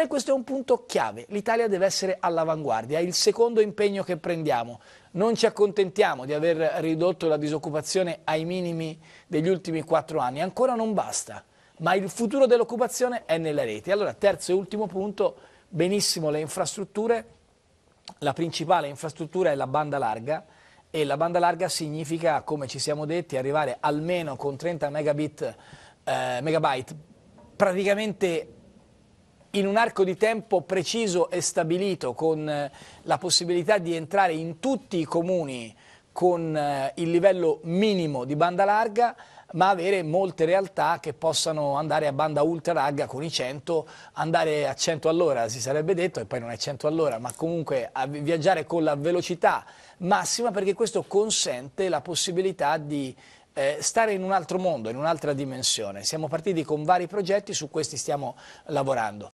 me questo è un punto chiave. L'Italia deve essere all'avanguardia, è il secondo impegno che prendiamo. Non ci accontentiamo di aver ridotto la disoccupazione ai minimi degli ultimi quattro anni, ancora non basta, ma il futuro dell'occupazione è nella rete. Allora, terzo e ultimo punto, benissimo le infrastrutture, la principale infrastruttura è la banda larga, e la banda larga significa, come ci siamo detti, arrivare almeno con 30 megabit, eh, megabyte praticamente in un arco di tempo preciso e stabilito con eh, la possibilità di entrare in tutti i comuni con eh, il livello minimo di banda larga ma avere molte realtà che possano andare a banda ultra larga con i 100, andare a 100 all'ora si sarebbe detto, e poi non è 100 all'ora, ma comunque viaggiare con la velocità massima perché questo consente la possibilità di eh, stare in un altro mondo, in un'altra dimensione. Siamo partiti con vari progetti, su questi stiamo lavorando.